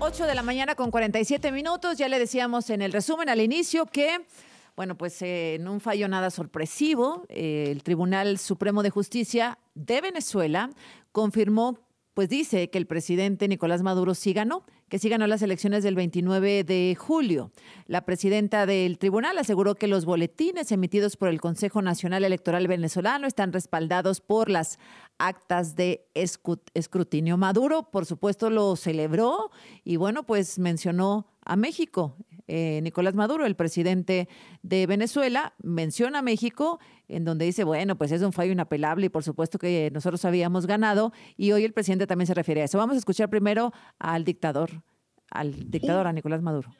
8 de la mañana con 47 minutos. Ya le decíamos en el resumen al inicio que, bueno, pues eh, en un fallo nada sorpresivo, eh, el Tribunal Supremo de Justicia de Venezuela confirmó, pues dice que el presidente Nicolás Maduro sí ganó que sí ganó las elecciones del 29 de julio. La presidenta del tribunal aseguró que los boletines emitidos por el Consejo Nacional Electoral Venezolano están respaldados por las actas de escrutinio. Maduro, por supuesto, lo celebró y bueno, pues mencionó a México eh, Nicolás Maduro, el presidente de Venezuela, menciona a México en donde dice, bueno, pues es un fallo inapelable y por supuesto que nosotros habíamos ganado y hoy el presidente también se refiere a eso. Vamos a escuchar primero al dictador, al dictador, a Nicolás Maduro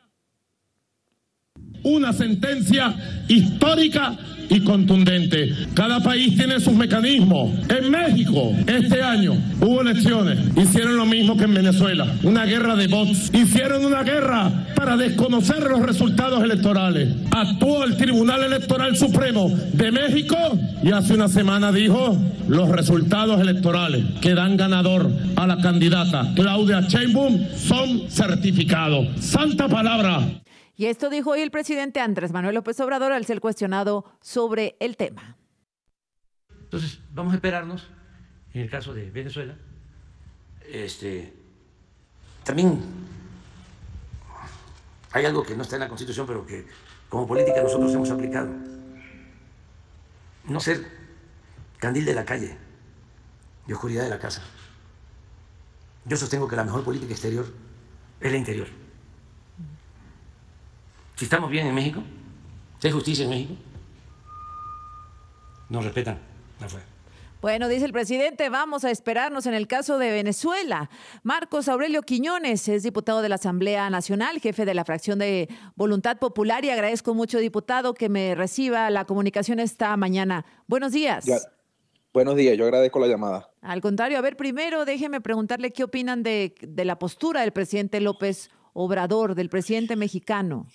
una sentencia histórica y contundente. Cada país tiene sus mecanismos. En México, este año, hubo elecciones. Hicieron lo mismo que en Venezuela, una guerra de bots. Hicieron una guerra para desconocer los resultados electorales. Actuó el Tribunal Electoral Supremo de México y hace una semana dijo los resultados electorales que dan ganador a la candidata Claudia Sheinbaum son certificados. Santa palabra. Y esto dijo hoy el presidente Andrés Manuel López Obrador al ser cuestionado sobre el tema. Entonces, vamos a esperarnos, en el caso de Venezuela, este, también hay algo que no está en la Constitución, pero que como política nosotros hemos aplicado. No ser candil de la calle y oscuridad de la casa. Yo sostengo que la mejor política exterior es la interior. Si estamos bien en México, si hay justicia en México, nos respetan Bueno, dice el presidente, vamos a esperarnos en el caso de Venezuela. Marcos Aurelio Quiñones es diputado de la Asamblea Nacional, jefe de la fracción de Voluntad Popular y agradezco mucho, diputado, que me reciba la comunicación esta mañana. Buenos días. Buenos días, yo agradezco la llamada. Al contrario, a ver, primero déjeme preguntarle qué opinan de, de la postura del presidente López Obrador, del presidente mexicano.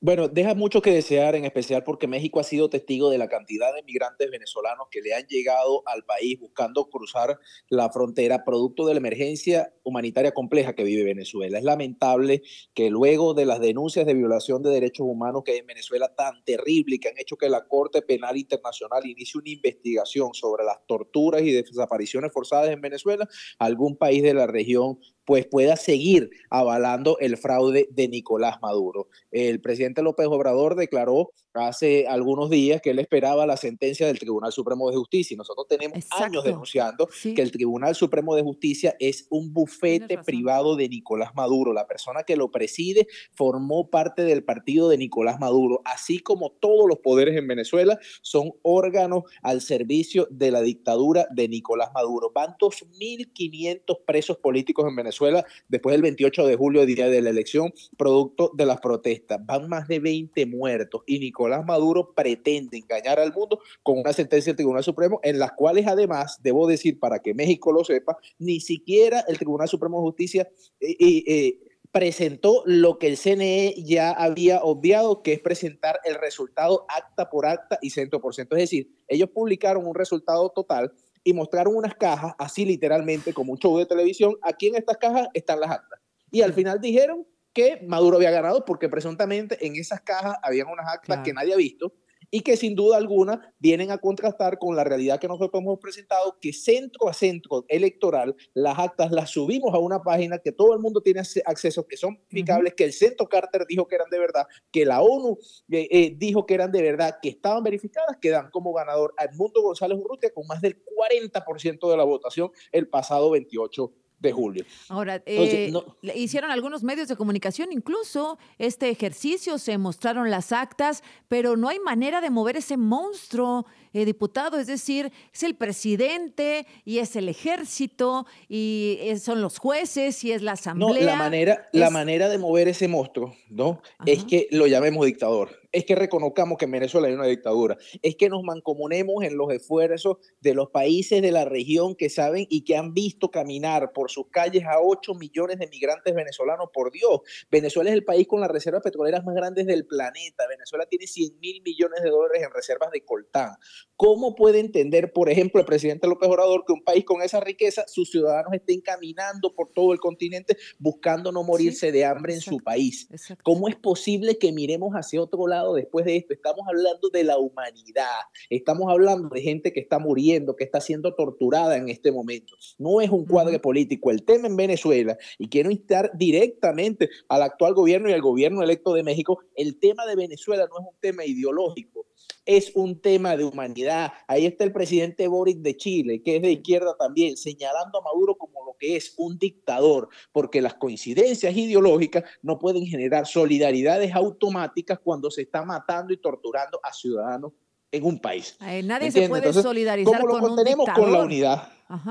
Bueno, deja mucho que desear, en especial porque México ha sido testigo de la cantidad de migrantes venezolanos que le han llegado al país buscando cruzar la frontera, producto de la emergencia humanitaria compleja que vive Venezuela. Es lamentable que luego de las denuncias de violación de derechos humanos que hay en Venezuela tan terrible y que han hecho que la Corte Penal Internacional inicie una investigación sobre las torturas y desapariciones forzadas en Venezuela, algún país de la región pues pueda seguir avalando el fraude de Nicolás Maduro. El presidente López Obrador declaró hace algunos días que él esperaba la sentencia del Tribunal Supremo de Justicia. Y nosotros tenemos años denunciando que el Tribunal Supremo de Justicia es un bufete privado de Nicolás Maduro. La persona que lo preside formó parte del partido de Nicolás Maduro, así como todos los poderes en Venezuela son órganos al servicio de la dictadura de Nicolás Maduro. Van 2.500 presos políticos en Venezuela después del 28 de julio, día de la elección, producto de las protestas. Van más de 20 muertos y Nicolás Maduro pretende engañar al mundo con una sentencia del Tribunal Supremo, en las cuales además, debo decir, para que México lo sepa, ni siquiera el Tribunal Supremo de Justicia eh, eh, eh, presentó lo que el CNE ya había obviado, que es presentar el resultado acta por acta y 100%. por ciento. Es decir, ellos publicaron un resultado total y mostraron unas cajas, así literalmente como un show de televisión, aquí en estas cajas están las actas. Y al final dijeron que Maduro había ganado porque presuntamente en esas cajas habían unas actas que nadie ha visto y que sin duda alguna vienen a contrastar con la realidad que nosotros hemos presentado, que centro a centro electoral, las actas las subimos a una página que todo el mundo tiene acceso, que son verificables, que el Centro Carter dijo que eran de verdad, que la ONU eh, eh, dijo que eran de verdad, que estaban verificadas, que dan como ganador a Edmundo González Urrutia con más del 40% de la votación el pasado 28 de julio. Ahora, eh, hicieron algunos medios de comunicación incluso este ejercicio, se mostraron las actas, pero no hay manera de mover ese monstruo, eh, diputado, es decir, es el presidente y es el ejército y eh, son los jueces y es la asamblea. No, la manera, la manera de mover ese monstruo, ¿no? Es que lo llamemos dictador es que reconozcamos que en Venezuela hay una dictadura, es que nos mancomunemos en los esfuerzos de los países de la región que saben y que han visto caminar por sus calles a 8 millones de migrantes venezolanos, por Dios. Venezuela es el país con las reservas petroleras más grandes del planeta. Venezuela tiene 100 mil millones de dólares en reservas de coltán. ¿Cómo puede entender, por ejemplo, el presidente López Obrador que un país con esa riqueza, sus ciudadanos estén caminando por todo el continente buscando no morirse de hambre en su país? ¿Cómo es posible que miremos hacia otro lado? después de esto? Estamos hablando de la humanidad, estamos hablando de gente que está muriendo, que está siendo torturada en este momento. No es un cuadro político. El tema en Venezuela, y quiero instar directamente al actual gobierno y al gobierno electo de México, el tema de Venezuela no es un tema ideológico, es un tema de humanidad. Ahí está el presidente Boric de Chile, que es de izquierda también, señalando a Maduro como que es un dictador, porque las coincidencias ideológicas no pueden generar solidaridades automáticas cuando se está matando y torturando a ciudadanos en un país. nadie se puede solidarizar con un dictador. la unidad?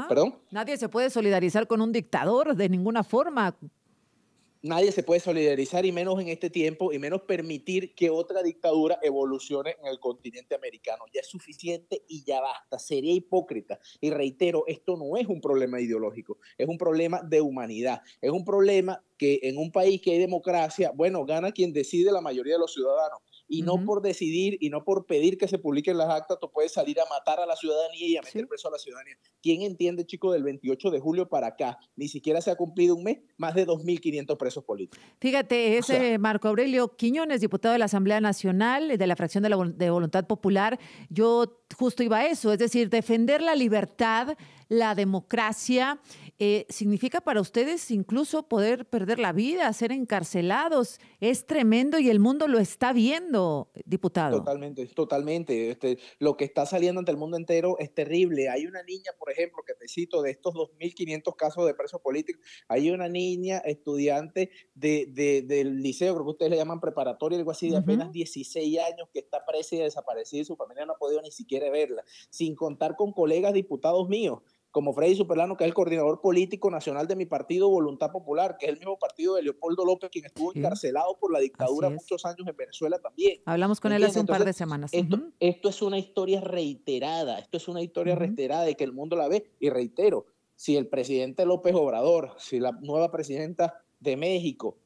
¿Perdón? Nadie se puede solidarizar con un dictador de ninguna forma nadie se puede solidarizar y menos en este tiempo y menos permitir que otra dictadura evolucione en el continente americano. Ya es suficiente y ya basta. Sería hipócrita. Y reitero, esto no es un problema ideológico, es un problema de humanidad. Es un problema que en un país que hay democracia, bueno, gana quien decide la mayoría de los ciudadanos y no por decidir y no por pedir que se publiquen las actas, tú puedes salir a matar a la ciudadanía y a meter preso a la ciudadanía. ¿Quién entiende, chico, del 28 de julio para acá? Ni siquiera se ha cumplido un mes, más de 2.500 presos políticos. Fíjate, ese Marco Aurelio Quiñones, diputado de la Asamblea Nacional, de la fracción de, la, de Voluntad Popular, yo justo iba a eso, es decir, defender la libertad la democracia eh, significa para ustedes incluso poder perder la vida, ser encarcelados. Es tremendo y el mundo lo está viendo, diputado. Totalmente, totalmente. Este, lo que está saliendo ante el mundo entero es terrible. Hay una niña, por ejemplo, que te cito, de estos 2.500 casos de presos políticos, hay una niña estudiante de, del liceo, creo que ustedes le llaman preparatoria, algo así, de apenas 16 años, que está presa y desaparecida y su familia no ha podido ni siquiera verla, sin contar con colegas diputados míos como Freddy Superlano, que es el coordinador político nacional de mi partido Voluntad Popular, que es el mismo partido de Leopoldo López, quien estuvo encarcelado por la dictadura muchos años en Venezuela también. Hablamos con él hace un par de semanas. Esto, es una historia reiterada, esto es una historia reiterada de que el mundo la ve. Y reitero, si el presidente López Obrador, si la nueva presidenta de México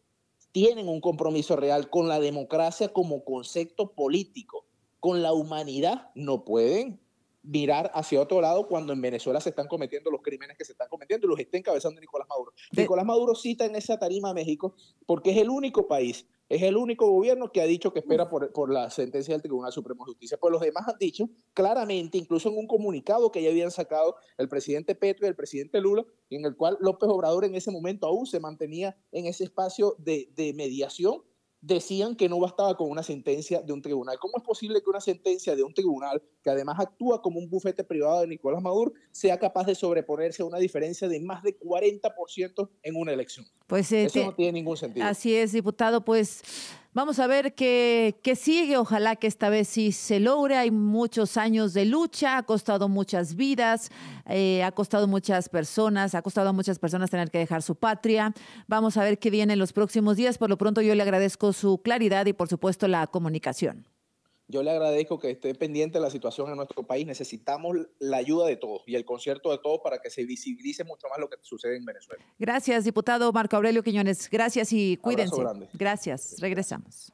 tienen un compromiso real con la democracia como concepto político, con la humanidad, no pueden mirar hacia otro lado cuando en Venezuela se están cometiendo los crímenes que se están cometiendo y los está encabezando Nicolás Maduro. Nicolás Maduro cita en esa tarima a México porque es el único país, es el único gobierno que ha dicho que espera por, la sentencia del Tribunal Supremo de Justicia. Pues los demás han dicho claramente, incluso en un comunicado que ya habían sacado el presidente Petro y el presidente Lula, en el cual López Obrador en ese momento aún se mantenía en ese espacio de, de mediación decían que no bastaba con una sentencia de un tribunal. ¿Cómo es posible que una sentencia de un tribunal, que además actúa como un bufete privado de Nicolás Maduro, sea capaz de sobreponerse a una diferencia de más de 40% en una elección? Pues, eh, Eso no tiene ningún sentido. Así es, diputado. Pues Vamos a ver qué, qué, sigue. Ojalá que esta vez sí se logre. Hay muchos años de lucha, ha costado muchas vidas, eh, ha costado muchas personas, ha costado a muchas personas tener que dejar su patria. Vamos a ver qué viene en los próximos días. Por lo pronto yo le agradezco su claridad y por supuesto la comunicación. Yo le agradezco que esté pendiente de la situación en nuestro país. Necesitamos la ayuda de todos y el concierto de todos para que se visibilice mucho más lo que sucede en Venezuela. Gracias, diputado Marco Aurelio Quiñones. Gracias y cuídense. Gracias. Regresamos.